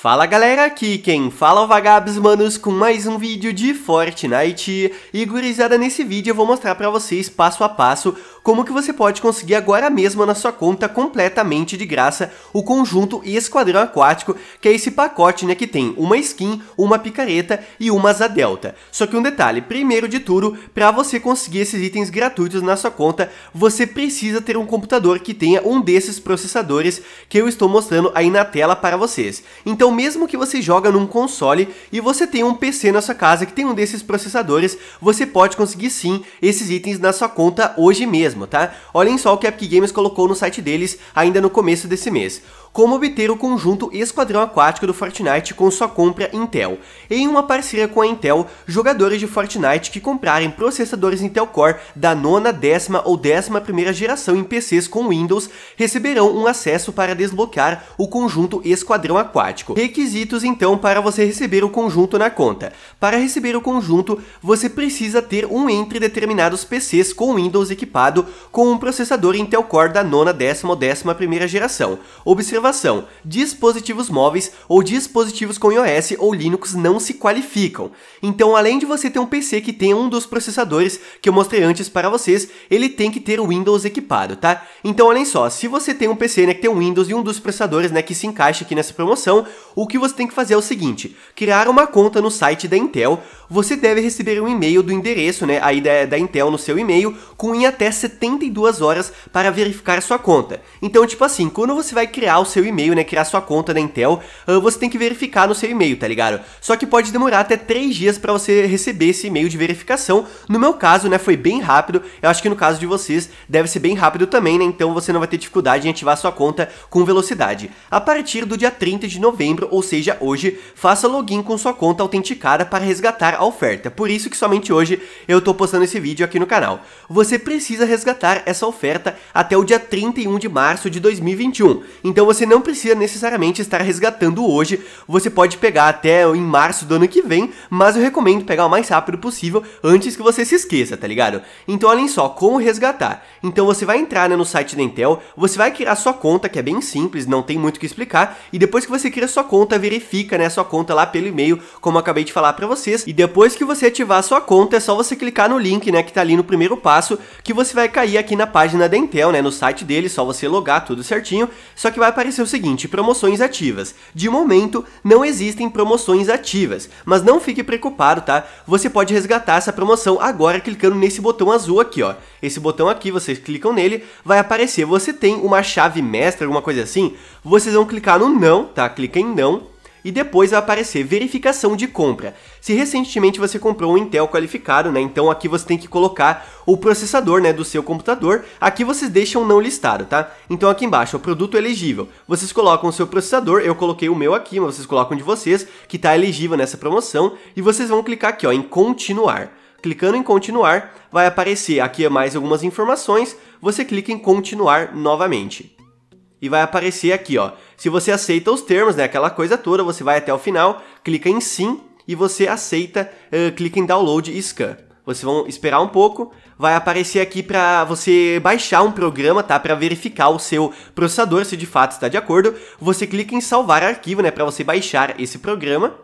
Fala galera, aqui quem fala é o Vagabes Manos com mais um vídeo de Fortnite e gurizada nesse vídeo eu vou mostrar pra vocês passo a passo como que você pode conseguir agora mesmo na sua conta completamente de graça o conjunto e esquadrão aquático, que é esse pacote né, que tem uma skin, uma picareta e uma asa delta. Só que um detalhe, primeiro de tudo, para você conseguir esses itens gratuitos na sua conta, você precisa ter um computador que tenha um desses processadores que eu estou mostrando aí na tela para vocês. Então mesmo que você joga num console e você tem um PC na sua casa que tem um desses processadores, você pode conseguir sim esses itens na sua conta hoje mesmo mesmo, tá? Olhem só o que a Epic Games colocou no site deles ainda no começo desse mês como obter o conjunto Esquadrão Aquático do Fortnite com sua compra Intel. Em uma parceria com a Intel, jogadores de Fortnite que comprarem processadores Intel Core da nona, décima ou décima primeira geração em PCs com Windows receberão um acesso para desbloquear o conjunto Esquadrão Aquático. Requisitos então para você receber o conjunto na conta. Para receber o conjunto, você precisa ter um entre determinados PCs com Windows equipado equipado com um processador Intel Core da nona, décima ou décima primeira geração. Observação, dispositivos móveis ou dispositivos com iOS ou Linux não se qualificam. Então, além de você ter um PC que tenha um dos processadores que eu mostrei antes para vocês, ele tem que ter o Windows equipado, tá? Então, olhem só, se você tem um PC né, que tem um Windows e um dos processadores né, que se encaixa aqui nessa promoção, o que você tem que fazer é o seguinte, criar uma conta no site da Intel, você deve receber um e-mail do endereço né, aí da, da Intel no seu e-mail com em até 72 horas para verificar a sua conta. Então, tipo assim, quando você vai criar o seu e-mail, né, criar sua conta na Intel, ah, você tem que verificar no seu e-mail, tá ligado? Só que pode demorar até 3 dias para você receber esse e-mail de verificação. No meu caso, né, foi bem rápido. Eu acho que no caso de vocês deve ser bem rápido também, né? Então você não vai ter dificuldade em ativar sua conta com velocidade. A partir do dia 30 de novembro, ou seja, hoje, faça login com sua conta autenticada para resgatar a oferta. Por isso que somente hoje eu tô postando esse vídeo aqui no canal. Você precisa resgatar resgatar essa oferta até o dia 31 de março de 2021. Então você não precisa necessariamente estar resgatando hoje, você pode pegar até em março do ano que vem, mas eu recomendo pegar o mais rápido possível antes que você se esqueça, tá ligado? Então olhem só, como resgatar. Então você vai entrar né, no site da Intel, você vai criar sua conta, que é bem simples, não tem muito o que explicar, e depois que você cria sua conta, verifica né, sua conta lá pelo e-mail, como eu acabei de falar para vocês, e depois que você ativar sua conta, é só você clicar no link né, que tá ali no primeiro passo, que você vai cair aqui na página da Intel, né, no site dele, só você logar tudo certinho, só que vai aparecer o seguinte, promoções ativas. De momento, não existem promoções ativas, mas não fique preocupado, tá? Você pode resgatar essa promoção agora clicando nesse botão azul aqui, ó. Esse botão aqui, vocês clicam nele, vai aparecer, você tem uma chave mestra, alguma coisa assim, vocês vão clicar no não, tá? Clica em não, e depois vai aparecer verificação de compra. Se recentemente você comprou um Intel qualificado, né, então aqui você tem que colocar o processador né, do seu computador, aqui vocês deixam não listado, tá? Então aqui embaixo, o produto é elegível, vocês colocam o seu processador, eu coloquei o meu aqui, mas vocês colocam de vocês, que está elegível nessa promoção, e vocês vão clicar aqui ó, em continuar. Clicando em continuar, vai aparecer aqui mais algumas informações, você clica em continuar novamente e vai aparecer aqui, ó. Se você aceita os termos, né, aquela coisa toda, você vai até o final, clica em sim e você aceita, uh, clica em download e scan. Vocês vão esperar um pouco, vai aparecer aqui para você baixar um programa, tá? Para verificar o seu processador se de fato está de acordo. Você clica em salvar arquivo, né, para você baixar esse programa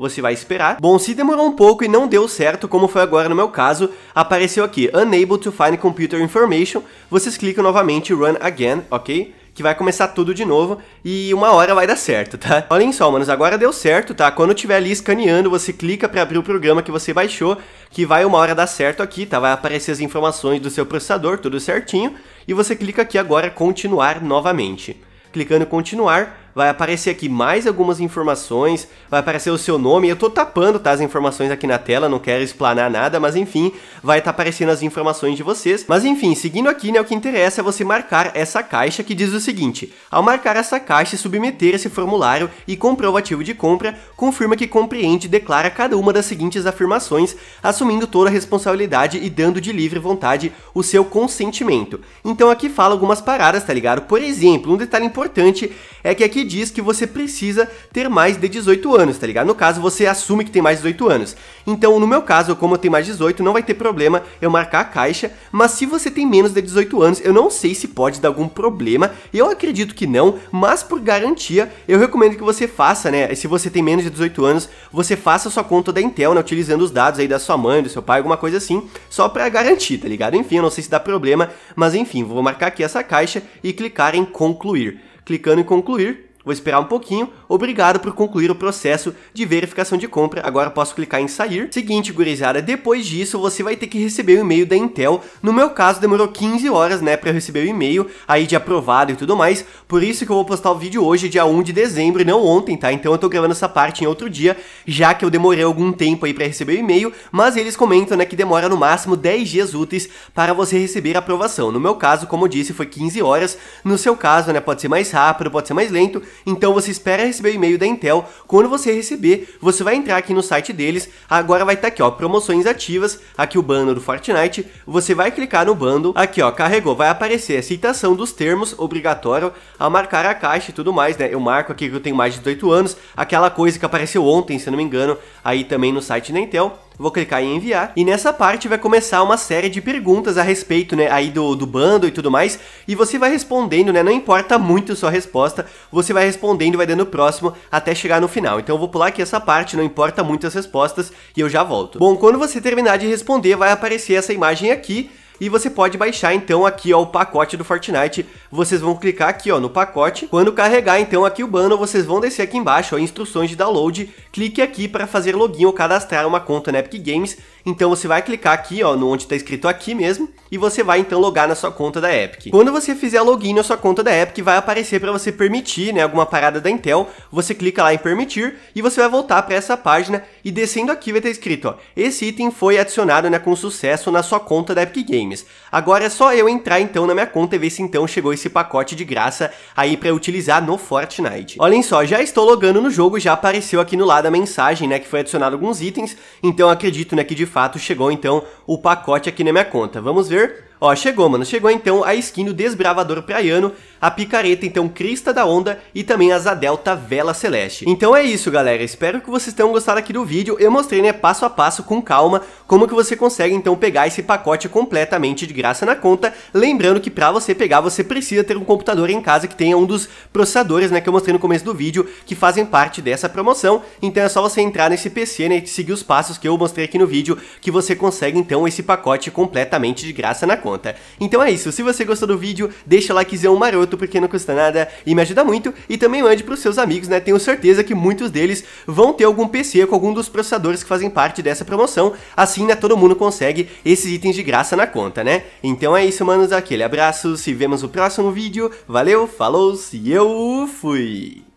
você vai esperar. Bom, se demorou um pouco e não deu certo, como foi agora no meu caso, apareceu aqui, Unable to find computer information, vocês clicam novamente Run again, ok? que vai começar tudo de novo e uma hora vai dar certo, tá? Olhem só, manos, agora deu certo, tá? Quando tiver ali escaneando, você clica para abrir o programa que você baixou, que vai uma hora dar certo aqui, tá? Vai aparecer as informações do seu processador, tudo certinho, e você clica aqui agora continuar novamente. Clicando continuar, vai aparecer aqui mais algumas informações, vai aparecer o seu nome. Eu tô tapando tá, as informações aqui na tela, não quero explanar nada, mas enfim, vai estar tá aparecendo as informações de vocês. Mas enfim, seguindo aqui, né, o que interessa é você marcar essa caixa que diz o seguinte: ao marcar essa caixa e submeter esse formulário e comprovativo de compra, confirma que compreende e declara cada uma das seguintes afirmações, assumindo toda a responsabilidade e dando de livre vontade o seu consentimento. Então aqui fala algumas paradas, tá ligado? Por exemplo, um detalhe importante é que aqui diz que você precisa ter mais de 18 anos, tá ligado? No caso, você assume que tem mais de 18 anos. Então, no meu caso, como eu tenho mais de 18, não vai ter problema eu marcar a caixa, mas se você tem menos de 18 anos, eu não sei se pode dar algum problema, eu acredito que não, mas por garantia, eu recomendo que você faça, né? Se você tem menos de 18 anos, você faça sua conta da Intel, né? Utilizando os dados aí da sua mãe, do seu pai, alguma coisa assim, só pra garantir, tá ligado? Enfim, eu não sei se dá problema, mas enfim, vou marcar aqui essa caixa e clicar em concluir. Clicando em concluir, Vou esperar um pouquinho. Obrigado por concluir o processo de verificação de compra. Agora posso clicar em sair. Seguinte, gurizada, depois disso você vai ter que receber o e-mail da Intel. No meu caso, demorou 15 horas, né, para eu receber o e-mail aí de aprovado e tudo mais. Por isso que eu vou postar o vídeo hoje, dia 1 de dezembro, e não ontem, tá? Então eu tô gravando essa parte em outro dia, já que eu demorei algum tempo aí para receber o e-mail, mas eles comentam, né, que demora no máximo 10 dias úteis para você receber a aprovação. No meu caso, como eu disse, foi 15 horas. No seu caso, né, pode ser mais rápido, pode ser mais lento. Então você espera receber o e-mail da Intel. Quando você receber, você vai entrar aqui no site deles. Agora vai estar tá aqui, ó, promoções ativas, aqui o bando do Fortnite. Você vai clicar no bando, aqui ó, carregou, vai aparecer a citação dos termos obrigatório a marcar a caixa e tudo mais, né? Eu marco aqui que eu tenho mais de 18 anos, aquela coisa que apareceu ontem, se não me engano, aí também no site da Intel. Vou clicar em enviar. E nessa parte vai começar uma série de perguntas a respeito, né, aí do, do bando e tudo mais. E você vai respondendo, né, não importa muito sua resposta, você vai respondendo, vai dando próximo até chegar no final. Então eu vou pular aqui essa parte, não importa muito as respostas e eu já volto. Bom, quando você terminar de responder, vai aparecer essa imagem aqui, e você pode baixar então aqui ó, o pacote do Fortnite. Vocês vão clicar aqui ó, no pacote. Quando carregar então aqui o banner, vocês vão descer aqui embaixo, ó, instruções de download. Clique aqui para fazer login ou cadastrar uma conta na Epic Games. Então você vai clicar aqui ó, no onde está escrito aqui mesmo e você vai então logar na sua conta da Epic. Quando você fizer login na sua conta da Epic, vai aparecer para você permitir né, alguma parada da Intel. Você clica lá em permitir e você vai voltar para essa página e descendo aqui vai ter escrito ó, esse item foi adicionado né, com sucesso na sua conta da Epic Games games. Agora é só eu entrar então na minha conta e ver se então chegou esse pacote de graça aí para utilizar no Fortnite. Olhem só, já estou logando no jogo, já apareceu aqui no lado a mensagem, né, que foi adicionado alguns itens, então acredito, né, que de fato chegou então o pacote aqui na minha conta. Vamos ver... Ó, chegou, mano. Chegou então a skin do Desbravador Praiano, a picareta, então, Crista da Onda e também a Zadelta Vela Celeste. Então é isso, galera. Espero que vocês tenham gostado aqui do vídeo. Eu mostrei, né, passo a passo, com calma, como que você consegue, então, pegar esse pacote completamente de graça na conta. Lembrando que pra você pegar, você precisa ter um computador em casa que tenha um dos processadores, né, que eu mostrei no começo do vídeo, que fazem parte dessa promoção. Então é só você entrar nesse PC, né, e seguir os passos que eu mostrei aqui no vídeo, que você consegue, então, esse pacote completamente de graça na conta conta. Então é isso, se você gostou do vídeo, deixa o likezão maroto porque não custa nada e me ajuda muito. E também mande pros seus amigos, né? Tenho certeza que muitos deles vão ter algum PC com algum dos processadores que fazem parte dessa promoção. Assim, né, todo mundo consegue esses itens de graça na conta, né? Então é isso, manos. Aquele abraço, se vemos no próximo vídeo. Valeu, falou, se eu fui!